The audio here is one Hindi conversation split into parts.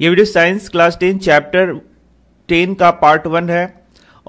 ये video science class ten chapter ten का पार्ट वन है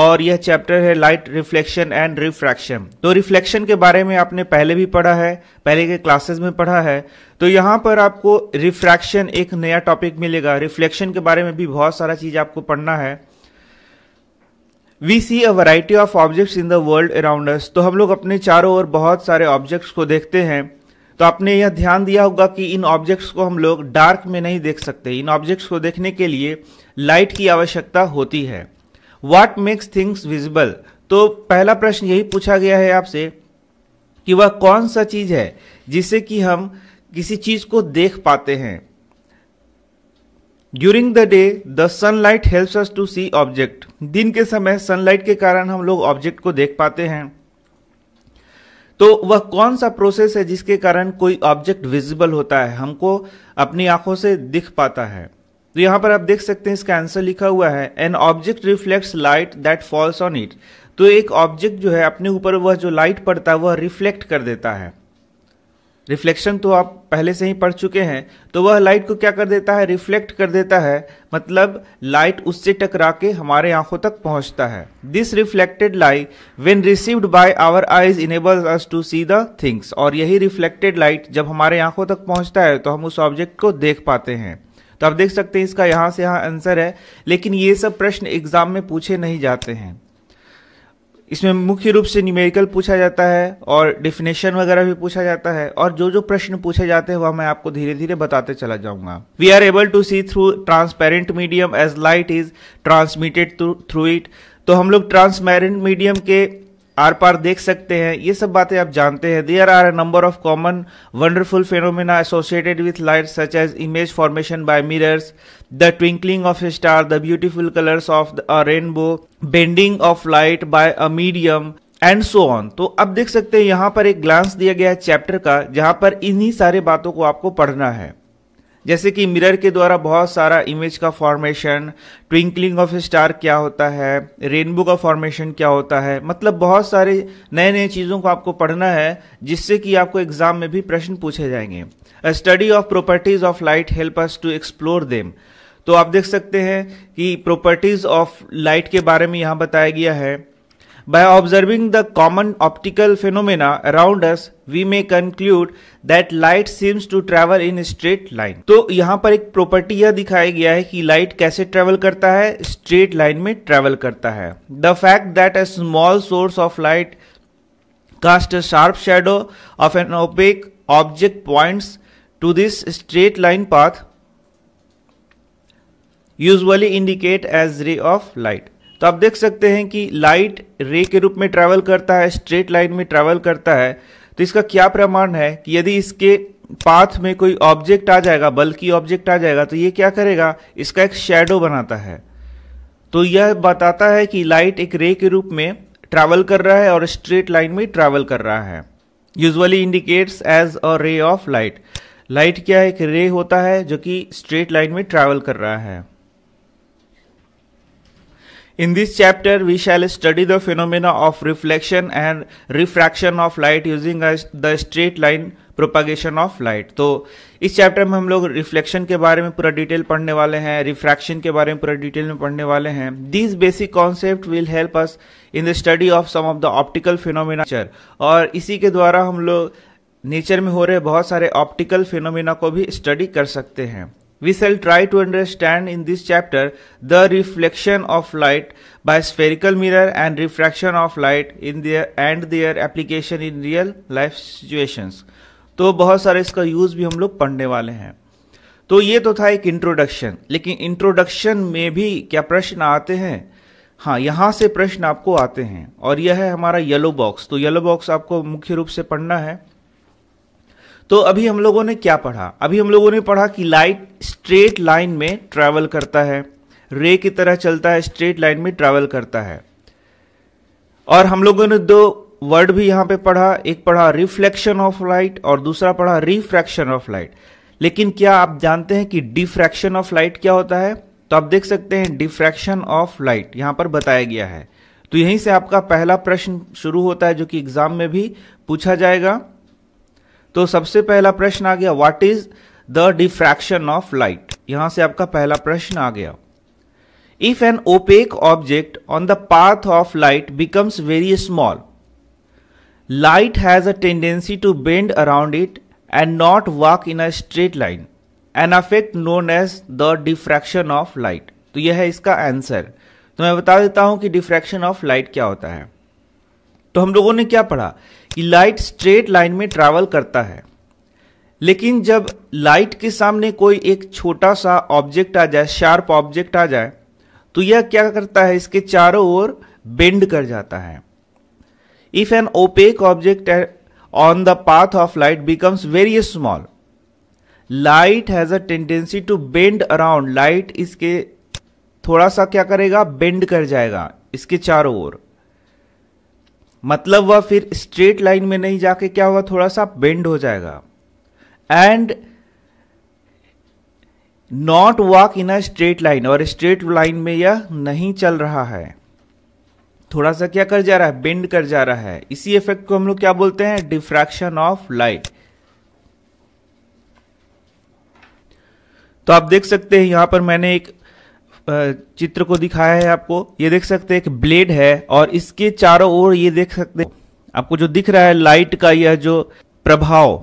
और यह चैप्टर है लाइट रिफ्लेक्शन एंड रिफ्रैक्शन तो रिफ्लेक्शन के बारे में आपने पहले भी पढ़ा है पहले के क्लासेस में पढ़ा है तो यहाँ पर आपको रिफ्रैक्शन एक नया टॉपिक मिलेगा रिफ्लेक्शन के बारे में भी बहुत सारा चीज आपको पढ़ना है we see a variety of objects in the world around us तो हम लोग अपने चारों ओर बहुत सारे ऑब्जेक्ट्स को देखते हैं तो आपने यह ध्यान दिया होगा कि इन ऑब्जेक्ट्स को हम लोग डार्क में नहीं देख सकते इन ऑब्जेक्ट्स को देखने के लिए लाइट की आवश्यकता होती है वाट मेक्स थिंग्स विजिबल तो पहला प्रश्न यही पूछा गया है आपसे कि वह कौन सा चीज है जिससे कि हम किसी चीज को देख पाते हैं during the day the sunlight helps us to see object दिन के समय सनलाइट के कारण हम लोग ऑब्जेक्ट को देख पाते हैं तो वह कौन सा प्रोसेस है जिसके कारण कोई ऑब्जेक्ट विजिबल होता है हमको अपनी आंखों से दिख पाता है तो यहां पर आप देख सकते हैं इसका आंसर लिखा हुआ है an object reflects light that falls on it तो एक ऑब्जेक्ट जो है अपने ऊपर वह जो लाइट पड़ता है वह रिफ्लेक्ट कर देता है रिफ्लेक्शन तो आप पहले से ही पढ़ चुके हैं तो वह लाइट को क्या कर देता है रिफ्लेक्ट कर देता है मतलब लाइट उससे टकरा के हमारे आंखों तक पहुंचता है this reflected light when received by our eyes enable us to see the things और यही रिफ्लेक्टेड लाइट जब हमारे आंखों तक पहुंचता है तो हम उस ऑब्जेक्ट को देख पाते हैं तो आप देख सकते हैं इसका यहाँ से यहाँ आंसर है लेकिन ये सब प्रश्न एग्जाम में पूछे नहीं जाते हैं इसमें मुख्य रूप से न्यूमेरिकल पूछा जाता है और डिफिनेशन वगैरह भी पूछा जाता है और जो जो प्रश्न पूछे जाते हैं वह मैं आपको धीरे धीरे बताते चला जाऊंगा we are able to see through transparent medium as light is transmitted through it तो हम लोग ट्रांसपेरेंट मीडियम के आर पार देख सकते हैं ये सब बातें आप जानते हैं there are a number of common wonderful phenomena associated with light such as image formation by mirrors the twinkling of star the beautiful colours of a rainbow bending of light by a medium and so on तो अब देख सकते हैं यहाँ पर एक ग्लांस दिया गया है चैप्टर का जहां पर इन्हीं सारे बातों को आपको पढ़ना है जैसे कि मिरर के द्वारा बहुत सारा इमेज का फॉर्मेशन ट्विंकलिंग ऑफ स्टार क्या होता है रेनबो का फॉर्मेशन क्या होता है मतलब बहुत सारे नए नए चीज़ों को आपको पढ़ना है जिससे कि आपको एग्जाम में भी प्रश्न पूछे जाएंगे study of properties of light help us to explore them तो आप देख सकते हैं कि प्रॉपर्टीज ऑफ लाइट के बारे में यहाँ बताया गया है By observing the common optical phenomena around us, we may conclude that light seems to travel in straight line तो यहाँ पर एक प्रॉपर्टी यह दिखाया गया है कि लाइट कैसे ट्रेवल करता है स्ट्रेट लाइन में ट्रेवल करता है the fact that a small source of light cast a sharp shadow of an opaque object points to this straight line path usually indicate as ray of light तो आप देख सकते हैं कि लाइट रे के रूप में ट्रैवल करता है स्ट्रेट लाइन में ट्रैवल करता है तो इसका क्या प्रमाण है कि यदि इसके पाथ में कोई ऑब्जेक्ट आ जाएगा बल्कि ऑब्जेक्ट आ जाएगा तो ये क्या करेगा इसका एक शेडो बनाता है तो यह बताता है कि लाइट एक रे के रूप में ट्रैवल कर रहा है और स्ट्रेट लाइन में ट्रैवल कर रहा है यूजली इंडिकेट्स एज अ रे ऑफ लाइट लाइट क्या है एक रे होता है जो कि स्ट्रेट लाइन में ट्रैवल कर रहा है In this chapter, we shall study the phenomena of reflection and refraction of light using the straight line propagation of light तो इस चैप्टर में हम लोग रिफ्लेक्शन के बारे में पूरा डिटेल पढ़ने वाले हैं रिफ्रैक्शन के बारे में पूरा डिटेल में पढ़ने वाले हैं this basic concept will help us in the study of some of the optical phenomena और इसी के द्वारा हम लोग नेचर में हो रहे बहुत सारे ऑप्टिकल फिनोमिना को भी स्टडी कर सकते हैं We shall try to understand in this chapter the reflection of light by spherical mirror and refraction of light in their and their application in real life situations. तो बहुत सारे इसका यूज भी हम लोग पढ़ने वाले हैं तो ये तो था एक इंट्रोडक्शन लेकिन इंट्रोडक्शन में भी क्या प्रश्न आते हैं हाँ यहाँ से प्रश्न आपको आते हैं और यह है हमारा येलो बॉक्स तो येलो बॉक्स आपको मुख्य रूप से पढ़ना है तो अभी हम लोगों ने क्या पढ़ा अभी हम लोगों ने पढ़ा कि लाइट स्ट्रेट लाइन में ट्रैवल करता है रे की तरह चलता है स्ट्रेट लाइन में ट्रैवल करता है और हम लोगों ने दो वर्ड भी यहां पे पढ़ा एक पढ़ा रिफ्लेक्शन ऑफ लाइट और दूसरा पढ़ा रिफ्रैक्शन ऑफ लाइट लेकिन क्या आप जानते हैं कि डिफ्रैक्शन ऑफ लाइट क्या होता है तो आप देख सकते हैं डिफ्रैक्शन ऑफ लाइट यहां पर बताया गया है तो यहीं से आपका पहला प्रश्न शुरू होता है जो कि एग्जाम में भी पूछा जाएगा तो सबसे पहला प्रश्न आ गया what is the diffraction of light यहां से आपका पहला प्रश्न आ गया if an opaque object on the path of light becomes very small light has a tendency to bend around it and not walk in a straight line an effect known as the diffraction of light तो यह है इसका आंसर तो मैं बता देता हूं कि डिफ्रैक्शन ऑफ लाइट क्या होता है तो हम लोगों ने क्या पढ़ा कि लाइट स्ट्रेट लाइन में ट्रैवल करता है लेकिन जब लाइट के सामने कोई एक छोटा सा ऑब्जेक्ट आ जाए शार्प ऑब्जेक्ट आ जाए तो यह क्या करता है इसके चारों ओर बेंड कर जाता है if an opaque object on the path of light becomes very small light has a tendency to bend around light इसके थोड़ा सा क्या करेगा बेंड कर जाएगा इसके चारों ओर मतलब वह फिर स्ट्रेट लाइन में नहीं जाके क्या हुआ थोड़ा सा बेंड हो जाएगा and not walk in a straight line और स्ट्रेट लाइन में यह नहीं चल रहा है थोड़ा सा क्या कर जा रहा है बेंड कर जा रहा है इसी इफेक्ट को हम लोग क्या बोलते हैं डिफ्रैक्शन ऑफ लाइट तो आप देख सकते हैं यहां पर मैंने एक चित्र को दिखाया है आपको ये देख सकते हैं एक ब्लेड है और इसके चारों ओर ये देख सकते हैं आपको जो दिख रहा है लाइट का यह जो प्रभाव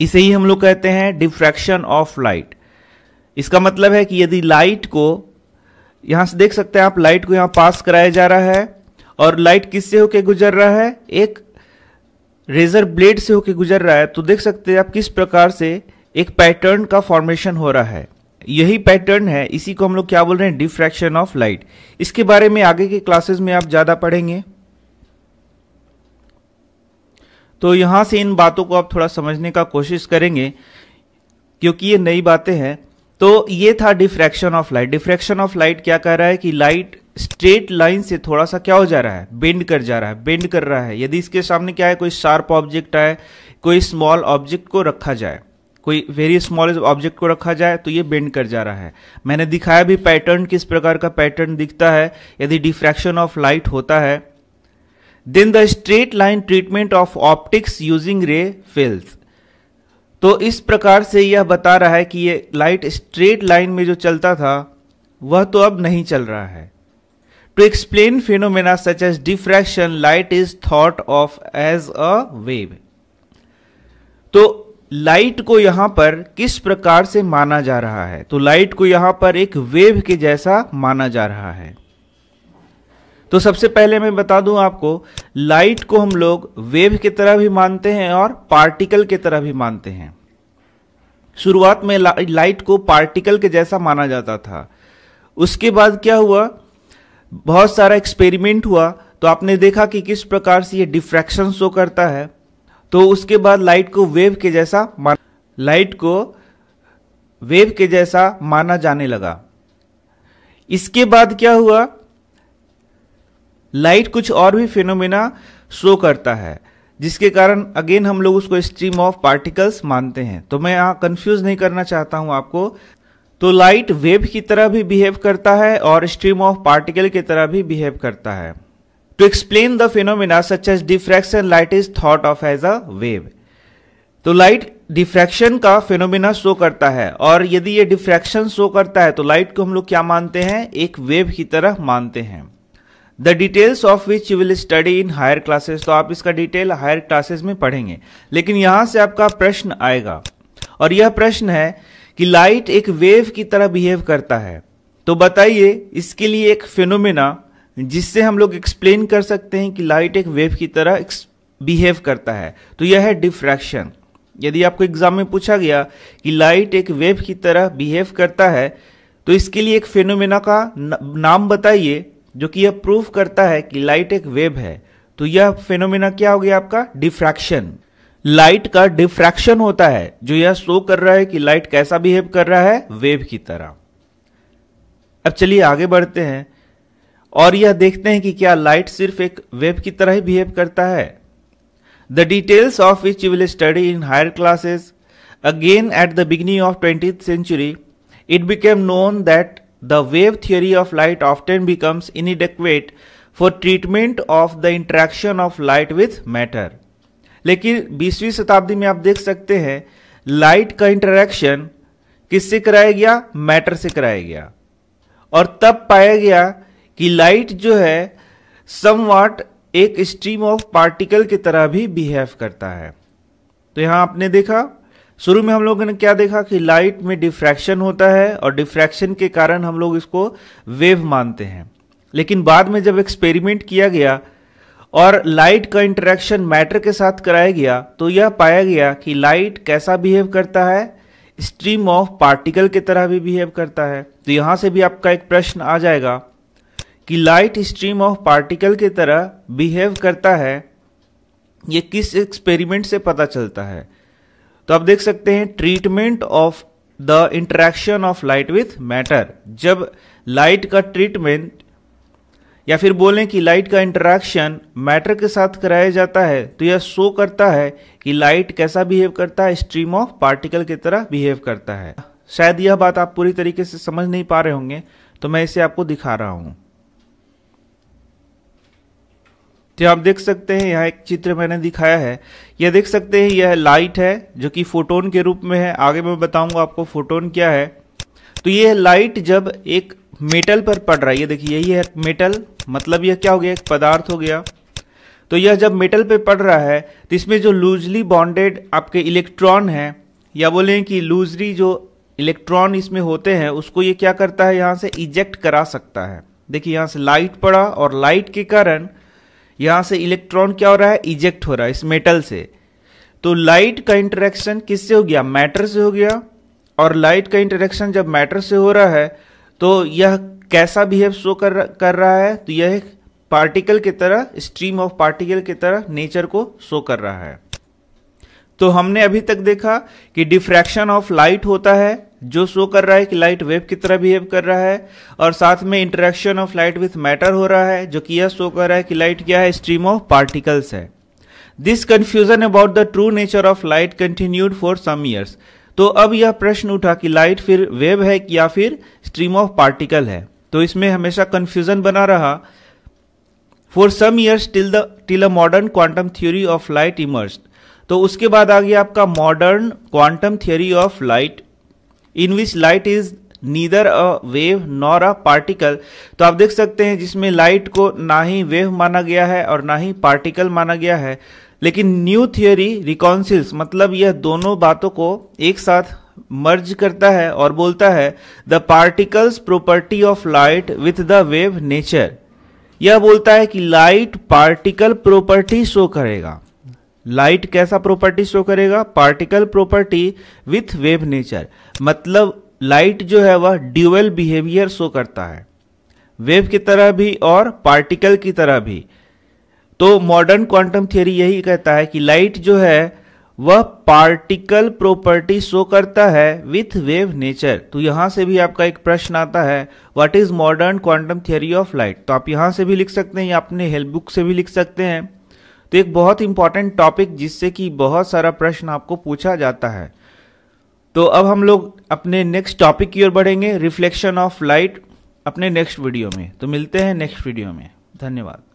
इसे ही हम लोग कहते हैं डिफ्रैक्शन ऑफ लाइट इसका मतलब है कि यदि लाइट को यहां से देख सकते हैं आप लाइट को यहां पास कराया जा रहा है और लाइट किससे होके गुजर रहा है एक रेजर ब्लेड से होके गुजर रहा है तो देख सकते हैं आप किस प्रकार से एक पैटर्न का फॉर्मेशन हो रहा है यही पैटर्न है इसी को हम लोग क्या बोल रहे हैं डिफ्रैक्शन ऑफ लाइट इसके बारे में आगे के क्लासेस में आप ज़्यादा पढ़ेंगे तो यहां से इन बातों को आप थोड़ा समझने का कोशिश करेंगे क्योंकि ये नई बातें हैं तो ये था diffraction of light diffraction of light क्या कह रहा है कि लाइट स्ट्रेट लाइन से थोड़ा सा क्या हो जा रहा है बेंड कर जा रहा है बेंड कर रहा है यदि इसके सामने क्या है कोई शार्प ऑब्जेक्ट आए कोई स्मॉल ऑब्जेक्ट को रखा जाए कोई वेरी स्मॉल ऑब्जेक्ट को रखा जाए तो ये बेंड कर जा रहा है मैंने दिखाया भी पैटर्न किस प्रकार का पैटर्न दिखता है यदि डिफ्रैक्शन ऑफ लाइट होता है then the straight line treatment of optics using ray fails तो इस प्रकार से यह बता रहा है कि ये लाइट स्ट्रेट लाइन में जो चलता था वह तो अब नहीं चल रहा है to explain phenomena such as diffraction light is thought of as a wave तो लाइट को यहां पर किस प्रकार से माना जा रहा है तो लाइट को यहां पर एक वेव के जैसा माना जा रहा है तो सबसे पहले मैं बता दूं आपको लाइट को हम लोग वेव की तरह भी मानते हैं और पार्टिकल की तरह भी मानते हैं शुरुआत में ला, लाइट को पार्टिकल के जैसा माना जाता था उसके बाद क्या हुआ बहुत सारा एक्सपेरिमेंट हुआ तो आपने देखा कि किस प्रकार से ये डिफ्रैक्शन शो करता है तो उसके बाद लाइट को वेव के जैसा मान लाइट को वेव के जैसा माना जाने लगा इसके बाद क्या हुआ लाइट कुछ और भी फिनोमेना शो करता है जिसके कारण अगेन हम लोग उसको स्ट्रीम ऑफ पार्टिकल्स मानते हैं तो मैं यहां कंफ्यूज नहीं करना चाहता हूं आपको तो लाइट वेव की तरह भी बिहेव करता है और स्ट्रीम ऑफ पार्टिकल की तरह भी बिहेव करता है to explain the phenomena such as diffraction light is thought of as a wave तो लाइट डिफ्रैक्शन का फिनोमिना शो करता है और यदि ये डिफ्रैक्शन शो करता है तो लाइट को हम लोग क्या मानते हैं एक वेव की तरह मानते हैं the details of which you will study in higher classes तो आप इसका डिटेल हायर क्लासेस में पढ़ेंगे लेकिन यहां से आपका प्रश्न आएगा और यह प्रश्न है कि लाइट एक वेव की तरह बिहेव करता है तो बताइए इसके लिए एक फिनोमिना जिससे हम लोग एक्सप्लेन कर सकते हैं कि लाइट एक वेव की तरह बिहेव करता है तो यह है डिफ्रैक्शन यदि आपको एग्जाम में पूछा गया कि लाइट एक वेव की तरह बिहेव करता है तो इसके लिए एक फेनोमेना का नाम बताइए जो कि यह प्रूव करता है कि लाइट एक वेव है तो यह फेनोमेना क्या हो गया आपका डिफ्रैक्शन लाइट का डिफ्रैक्शन होता है जो यह शो कर रहा है कि लाइट कैसा बिहेव कर रहा है वेव की तरह अब चलिए आगे बढ़ते हैं और यह देखते हैं कि क्या लाइट सिर्फ एक वेब की तरह ही बिहेव करता है the details of which you will study in higher classes again at the beginning of twenty century it became known that the wave theory of light then becomes inadequate for treatment of the interaction of light with matter लेकिन बीसवीं शताब्दी में आप देख सकते हैं लाइट का इंटरेक्शन किससे कराया गया मैटर से कराया गया और तब पाया गया कि लाइट जो है समवाट एक स्ट्रीम ऑफ पार्टिकल की तरह भी बिहेव करता है तो यहां आपने देखा शुरू में हम लोगों ने क्या देखा कि लाइट में डिफ्रैक्शन होता है और डिफ्रैक्शन के कारण हम लोग इसको वेव मानते हैं लेकिन बाद में जब एक्सपेरिमेंट किया गया और लाइट का इंटरेक्शन मैटर के साथ कराया गया तो यह पाया गया कि लाइट कैसा बिहेव करता है स्ट्रीम ऑफ पार्टिकल की तरह भी बिहेव करता है तो यहां से भी आपका एक प्रश्न आ जाएगा कि लाइट स्ट्रीम ऑफ पार्टिकल की तरह बिहेव करता है ये किस एक्सपेरिमेंट से पता चलता है तो आप देख सकते हैं treatment of the interaction of light with matter जब लाइट का ट्रीटमेंट या फिर बोलें कि लाइट का इंटरेक्शन मैटर के साथ कराया जाता है तो यह शो करता है कि लाइट कैसा बिहेव करता है स्ट्रीम ऑफ पार्टिकल की तरह बिहेव करता है शायद यह बात आप पूरी तरीके से समझ नहीं पा रहे होंगे तो मैं इसे आपको दिखा रहा हूँ तो आप देख सकते हैं यहाँ एक चित्र मैंने दिखाया है यह देख सकते हैं यह लाइट है जो कि फोटोन के रूप में है आगे मैं बताऊंगा आपको फोटोन क्या है तो यह लाइट जब एक मेटल पर पड़ रहा है ये देखिए यही है मेटल मतलब यह क्या हो गया एक पदार्थ हो गया तो यह जब मेटल पर पड़ रहा है तो इसमें जो लूजली बॉन्डेड आपके इलेक्ट्रॉन है या बोले कि लूजली जो इलेक्ट्रॉन इसमें होते हैं उसको ये क्या करता है यहाँ से इजेक्ट करा सकता है देखिए यहाँ से लाइट पड़ा और लाइट के कारण यहां से इलेक्ट्रॉन क्या हो रहा है इजेक्ट हो रहा है इस मेटल से तो लाइट का इंटरेक्शन किससे हो गया मैटर से हो गया और लाइट का इंटरेक्शन जब मैटर से हो रहा है तो यह कैसा बिहेव शो कर कर रहा है तो यह एक पार्टिकल की तरह स्ट्रीम ऑफ पार्टिकल की तरह नेचर को शो कर रहा है तो हमने अभी तक देखा कि डिफ्रैक्शन ऑफ लाइट होता है जो शो कर रहा है कि लाइट वेव की तरह बिहेव कर रहा है और साथ में interaction of light with matter हो रहा है जो कि यह शो कर रहा है कि लाइट क्या है स्ट्रीम ऑफ पार्टिकल्स है this confusion about the true nature of light continued for some years तो अब यह प्रश्न उठा कि लाइट फिर वेव है या फिर स्ट्रीम ऑफ पार्टिकल है तो इसमें हमेशा कंफ्यूजन बना रहा for some years till the till a modern quantum theory of light emerged तो उसके बाद आ गया आपका modern quantum theory of light in which light is neither a wave nor a particle तो आप देख सकते हैं जिसमें लाइट को ना ही वेव माना गया है और ना ही पार्टिकल माना गया है लेकिन न्यू थियोरी रिकॉन्सिल्स मतलब यह दोनों बातों को एक साथ मर्ज करता है और बोलता है the particles property of light with the wave nature यह बोलता है कि लाइट पार्टिकल प्रॉपर्टी शो करेगा लाइट कैसा प्रॉपर्टी शो करेगा particle property with wave nature मतलब लाइट जो है वह ड्यूअल बिहेवियर शो करता है वेव की तरह भी और पार्टिकल की तरह भी तो मॉडर्न क्वांटम थियोरी यही कहता है कि लाइट जो है वह पार्टिकल प्रॉपर्टी शो करता है विथ वेव नेचर तो यहां से भी आपका एक प्रश्न आता है what is modern quantum theory of light तो आप यहां से भी लिख सकते हैं या अपने हेल्प बुक से भी लिख सकते हैं तो एक बहुत इंपॉर्टेंट टॉपिक जिससे कि बहुत सारा प्रश्न आपको पूछा जाता है तो अब हम लोग अपने नेक्स्ट टॉपिक की ओर बढ़ेंगे रिफ्लेक्शन ऑफ लाइट अपने नेक्स्ट वीडियो में तो मिलते हैं नेक्स्ट वीडियो में धन्यवाद